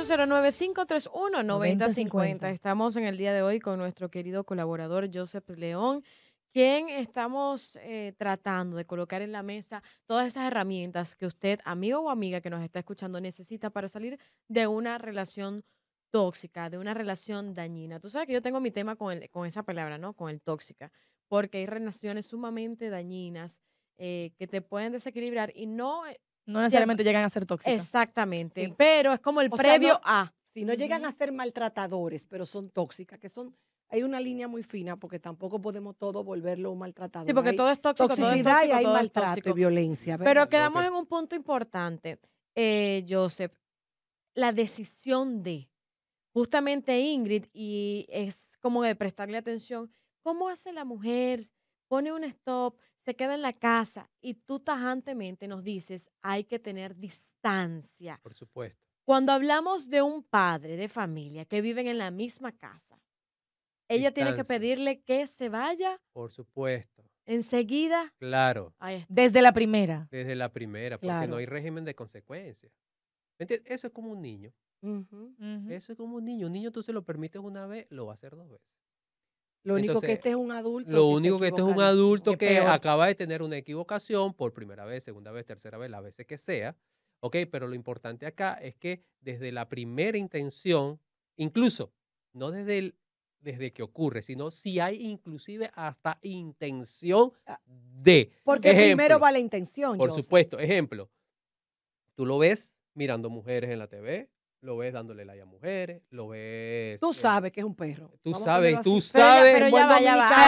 809-531-9050. Estamos en el día de hoy con nuestro querido colaborador Joseph León, quien estamos eh, tratando de colocar en la mesa todas esas herramientas que usted, amigo o amiga que nos está escuchando, necesita para salir de una relación tóxica, de una relación dañina. Tú sabes que yo tengo mi tema con, el, con esa palabra, ¿no? Con el tóxica, porque hay relaciones sumamente dañinas eh, que te pueden desequilibrar y no eh, no necesariamente llegan a ser tóxicas. Exactamente, pero es como el previo a. Si no llegan a ser maltratadores, pero son tóxicas, que son hay una línea muy fina porque tampoco podemos todo volverlo un maltratador. Sí, porque todo es tóxico, toxicidad y hay maltrato violencia. Pero quedamos en un punto importante, eh, Joseph. La decisión de justamente Ingrid y es como de prestarle atención. ¿Cómo hace la mujer? Pone un stop, se queda en la casa y tú tajantemente nos dices, hay que tener distancia. Por supuesto. Cuando hablamos de un padre de familia que viven en la misma casa, ella tiene que pedirle que se vaya. Por supuesto. Enseguida. Claro. Desde la primera. Desde la primera, porque no hay régimen de consecuencias. Eso es como un niño. Eso es como un niño. Un niño tú se lo permites una vez, lo va a hacer dos veces. Lo este único que este es un adulto. Lo único que este es un adulto que, acaba de tener una equivocación por primera vez, segunda vez, tercera vez, las veces que sea. Ok, pero lo importante acá es que desde la primera intención, incluso no desde, el, desde que ocurre, sino si hay inclusive hasta intención ah, de. Porque primero va la intención. Por supuesto, ejemplo, tú lo ves mirando mujeres en la TV, lo ves dándole like a mujeres, lo ves. Tú eh, sabes que es un perro. Tú sabes, tú sabes. Pero, ya, pero, ya va,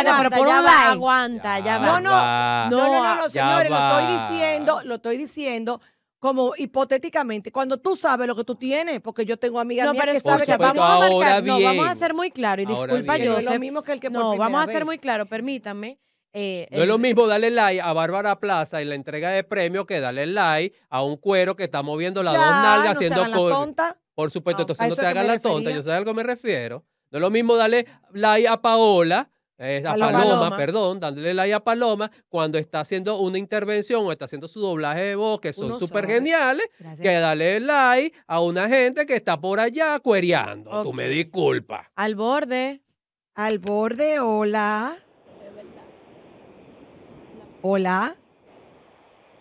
ya va, pero por ya un like. aguanta, ya, va. No, no, no, no, señores, lo estoy diciendo, lo estoy diciendo como hipotéticamente, cuando tú sabes lo que tú tienes, porque yo tengo amigas no, que saben que vamos a marcar, no, vamos a hacer muy claro y disculpa yo, es lo mismo que el que No, vamos a ser muy claro, permítanme. Eh, no es lo mismo darle like a Bárbara Plaza y la entrega de premio que darle like a un cuero que está moviendo las dos nalgas haciendo cosas. Por supuesto, ah, entonces no te hagas la tonta, yo sé a algo me refiero. No es lo mismo darle like a Paola, eh, a, Paloma, perdón, dándole like a Paloma cuando está haciendo una intervención o está haciendo su doblaje de voz, que son súper geniales, que darle like a una gente que está por allá cuereando. Tú me disculpas. Al borde. Al borde, hola. Hola.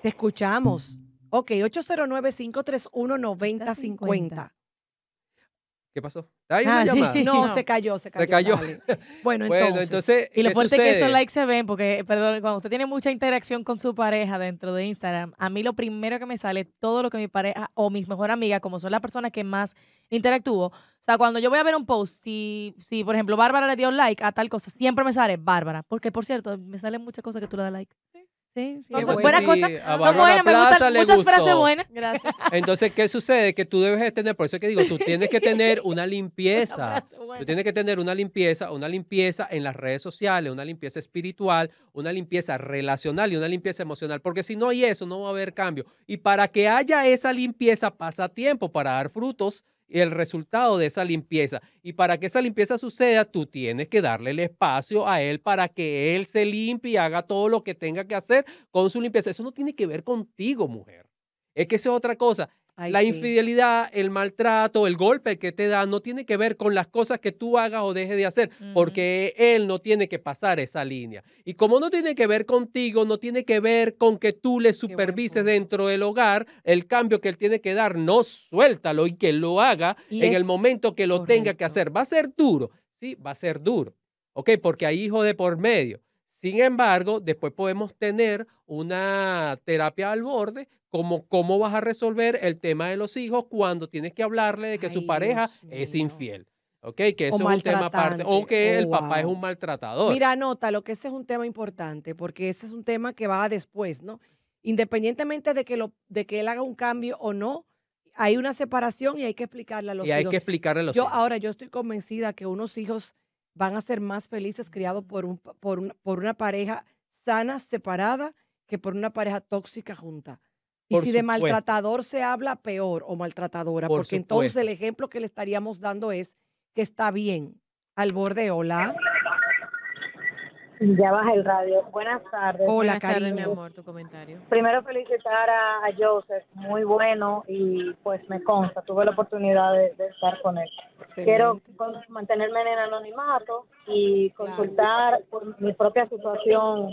Te escuchamos. Ok, 809-531-9050. ¿Qué pasó? Ah, no, se cayó, se cayó. Se cayó. Bueno, entonces. Y lo fuerte es que esos likes se ven, porque, perdón, cuando usted tiene mucha interacción con su pareja dentro de Instagram, a mí lo primero que me sale, todo lo que mi pareja o mis mejor amigas, como son las personas que más interactúo, o sea, cuando yo voy a ver un post, si, si por ejemplo, Bárbara le dio like a tal cosa, siempre me sale Bárbara, porque por cierto, me salen muchas cosas que tú le das like muchas frases buenas. Gracias. Entonces, ¿qué sucede? Que tú debes tener, por eso que digo, tú tienes que tener una limpieza. tú tienes que tener una limpieza, una limpieza en las redes sociales, una limpieza espiritual, una limpieza relacional y una limpieza emocional. Porque si no hay eso, no va a haber cambio. Y para que haya esa limpieza, pasa tiempo para dar frutos el resultado de esa limpieza. Y para que esa limpieza suceda, tú tienes que darle el espacio a él para que él se limpie y haga todo lo que tenga que hacer con su limpieza. Eso no tiene que ver contigo, mujer. Es que esa es otra cosa la infidelidad, el maltrato, el golpe que te da no tiene que ver con las cosas que tú hagas o dejes de hacer, porque él no tiene que pasar esa línea. Y como no tiene que ver contigo, no tiene que ver con que tú le supervises dentro del hogar, el cambio que él tiene que dar, no suéltalo y que lo haga en el momento que lo tenga que hacer. Va a ser duro, sí, va a ser duro. ¿Ok? Porque hay hijo de por medio. Sin embargo, después podemos tener una terapia al borde, como cómo vas a resolver el tema de los hijos cuando tienes que hablarle de que su pareja es infiel. ¿Ok? Que eso es un tema aparte. O que el papá es un maltratador. Mira, nota lo que ese es un tema importante, porque ese es un tema que va después, ¿no? Independientemente de que, lo, de que él haga un cambio o no, hay una separación y hay que explicarle a los hijos. Y hay que explicarle a los yo, Ahora, yo estoy convencida que unos hijos van a ser más felices criados por, por, una pareja sana, separada, que por una pareja tóxica junta. Y si de maltratador se habla, peor o maltratadora, porque entonces el ejemplo que le estaríamos dando es que está bien al borde, hola. Ya baja el radio. Buenas tardes. Hola, Karina. mi amor, tu comentario. Primero felicitar a, Joseph, muy bueno y pues me consta, tuve la oportunidad de, estar con él. Quiero mantenerme en el anonimato y consultar por mi propia situación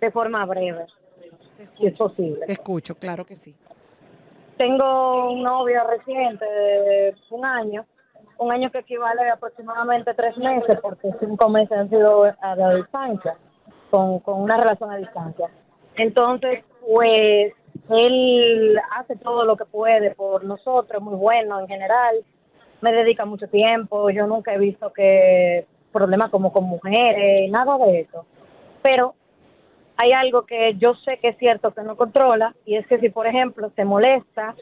de forma breve, si es posible. escucho, claro que sí. Tengo un novio reciente de un año un año que equivale a aproximadamente tres meses, porque cinco meses han sido a distancia, con, con una relación a distancia. Entonces, pues él hace todo lo que puede por nosotros, muy bueno en general, me dedica mucho tiempo, yo nunca he visto que problemas como con mujeres, nada de eso. Pero hay algo que yo sé que es cierto que no controla y es que si, por ejemplo, se molesta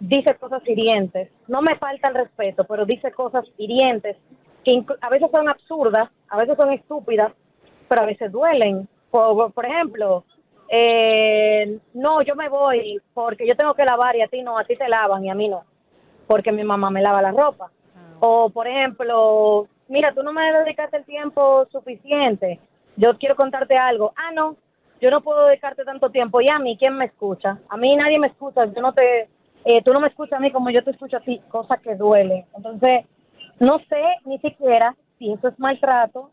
dice cosas hirientes, no me falta el respeto, pero dice cosas hirientes que a veces son absurdas, a veces son estúpidas, pero a veces duelen. Por, ejemplo, eh, no, yo me voy porque yo tengo que lavar y a ti no, a ti te lavan y a mí no, porque mi mamá me lava la ropa. Ah. O, por ejemplo, mira, tú no me dedicaste el tiempo suficiente, yo quiero contarte algo. Ah, no, yo no puedo dedicarte tanto tiempo. ¿Y a mí quién me escucha? A mí nadie me escucha, yo no te eh, tú no me escuchas a mí como yo te escucho a ti, cosa que duele. Entonces, no sé ni siquiera si eso es maltrato,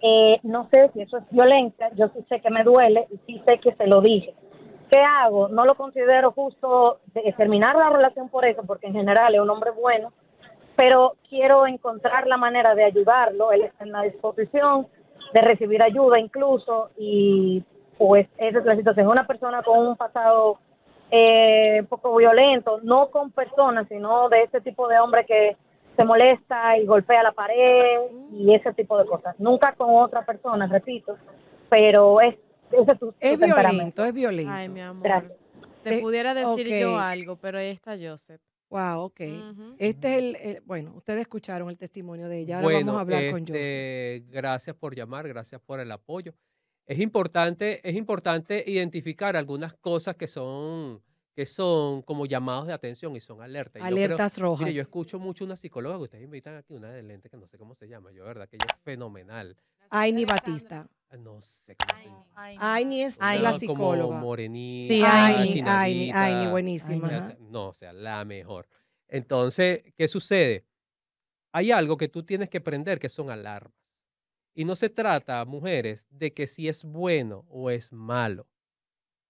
eh, no sé si eso es violencia, yo sí sé que me duele y sí sé que se lo dije. ¿Qué hago? No lo considero justo de terminar la relación por eso, porque en general es un hombre bueno, pero quiero encontrar la manera de ayudarlo, él está en la disposición de recibir ayuda incluso y pues esa es la situación. Una persona con un pasado eh, un poco violento, no con personas, sino de ese tipo de hombre que se molesta y golpea la pared y ese tipo de cosas. Nunca con otra persona, repito, pero es, ese es violento, es violento. Te eh, pudiera decir yo algo, pero ahí está Joseph. Wow, ok. Este es el, bueno, ustedes escucharon el testimonio de ella, ahora vamos a hablar con este, Joseph. Gracias por llamar, gracias por el apoyo es importante, es importante identificar algunas cosas que son, que son como llamados de atención y son alertas. Alertas rojas. yo escucho mucho una psicóloga que ustedes invitan aquí, una de lente que no sé cómo se llama, yo verdad que ella es fenomenal. Aini Batista. Ah, no sé cómo se Aini es la psicóloga. Como morenita, sí, Aini, Aini, Aini, buenísima. No, o sea, la mejor. Entonces, ¿qué sucede? Hay algo que tú tienes que aprender que son alarmas. Y no se trata, mujeres, de que si es bueno o es malo,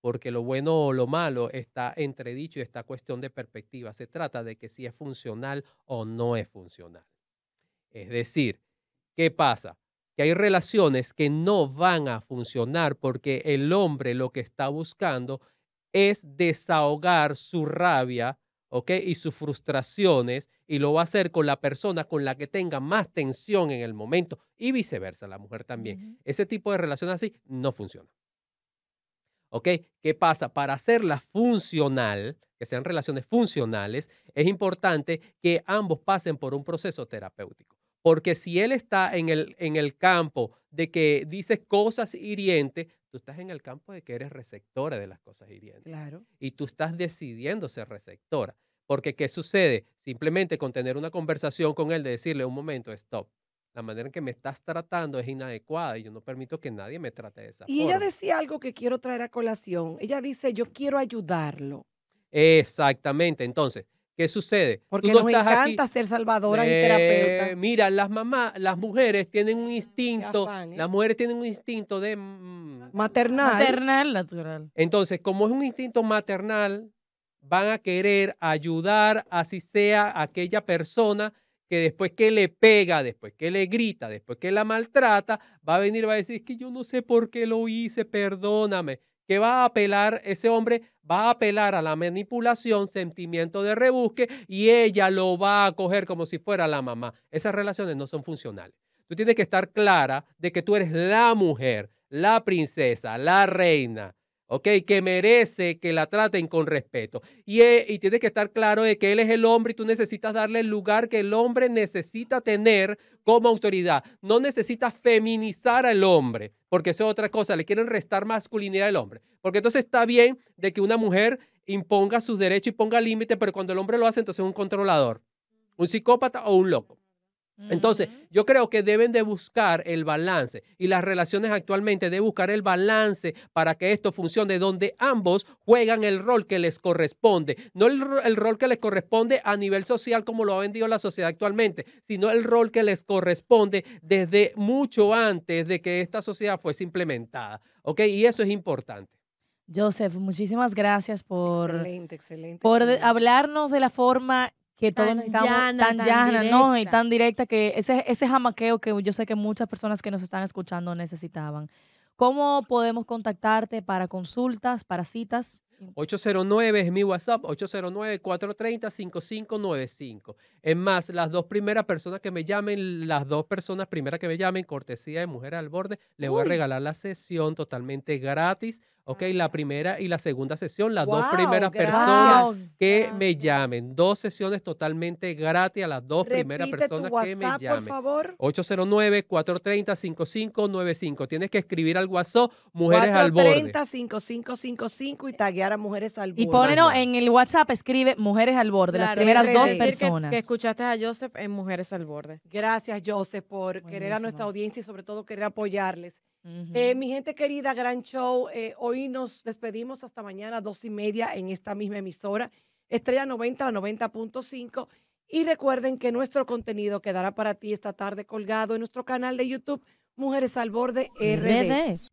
porque lo bueno o lo malo está entredicho y está cuestión de perspectiva. Se trata de que si es funcional o no es funcional. Es decir, ¿qué pasa? que hay relaciones que no van a funcionar porque el hombre lo que está buscando es desahogar su rabia ¿ok? Y sus frustraciones y lo va a hacer con la persona con la que tenga más tensión en el momento y viceversa, la mujer también. Ese tipo de relación así no funciona. ¿Ok? ¿Qué pasa? Para hacerla funcional, que sean relaciones funcionales, es importante que ambos pasen por un proceso terapéutico. Porque si él está en el, en el campo de que dice cosas hirientes, tú estás en el campo de que eres receptora de las cosas hirientes. Claro. Y tú estás decidiendo ser receptora. Porque ¿qué sucede? Simplemente con tener una conversación con él, de decirle un momento, stop. La manera en que me estás tratando es inadecuada y yo no permito que nadie me trate de esa y forma. Y ella decía algo que quiero traer a colación. Ella dice, yo quiero ayudarlo. Exactamente. Entonces, ¿Qué sucede? Porque nos encanta ser salvadora y terapeuta. Eh, mira, las mamás, las mujeres tienen un instinto, ¿eh? las mujeres tienen un instinto de mm, maternal. Maternal natural. Entonces, como es un instinto maternal, van a querer ayudar así sea aquella persona que después que le pega, después que le grita, después que la maltrata, va a venir, va a decir, que yo no sé por qué lo hice, perdóname. Que va a apelar, ese hombre va a apelar a la manipulación, sentimiento de rebusque, y ella lo va a coger como si fuera la mamá. Esas relaciones no son funcionales. Tú tienes que estar clara de que tú eres la mujer, la princesa, la reina que merece que la traten con respeto. Y, eh, y, tienes que estar claro de que él es el hombre y tú necesitas darle el lugar que el hombre necesita tener como autoridad. No necesitas feminizar al hombre, porque eso es otra cosa, le quieren restar masculinidad al hombre. Porque entonces está bien de que una mujer imponga sus derechos y ponga límites, pero cuando el hombre lo hace, entonces es un controlador, un psicópata o un loco. Entonces, yo creo que deben de buscar el balance y las relaciones actualmente deben buscar el balance para que esto funcione donde ambos juegan el rol que les corresponde, no el, rol que les corresponde a nivel social como lo ha vendido la sociedad actualmente, sino el rol que les corresponde desde mucho antes de que esta sociedad fuese implementada, ¿ok? Y eso es importante. Joseph, muchísimas gracias por, excelente, por hablarnos de la forma que tan ¿no? Y tan directa que ese, ese jamaqueo que yo sé que muchas personas que nos están escuchando necesitaban. ¿Cómo podemos contactarte para consultas, para citas? 809 es mi WhatsApp, 809-430-5595. Es más, las dos primeras personas que me llamen, las dos personas primeras que me llamen, cortesía de Mujer al Borde, les voy a regalar la sesión totalmente gratis. Ok, la primera y la segunda sesión, las dos primeras personas que me llamen. Dos sesiones totalmente gratis a las dos primeras personas que me llamen. Por favor. 809-430-5595. Tienes que escribir al WhatsApp Mujeres al Borde. 5555 y taguear a Mujeres al Borde. Y pónenos en el WhatsApp, escribe Mujeres al Borde, las primeras dos personas. Que, que, escuchaste a Joseph en Mujeres al Borde. Gracias, Joseph, por querer a nuestra audiencia y sobre todo querer apoyarles. Eh, mi gente querida, gran show. Eh, hoy nos despedimos hasta mañana, dos y media, en esta misma emisora. Estrella 90, la 90.5. Y recuerden que nuestro contenido quedará para ti esta tarde colgado en nuestro canal de YouTube, Mujeres al Borde RD.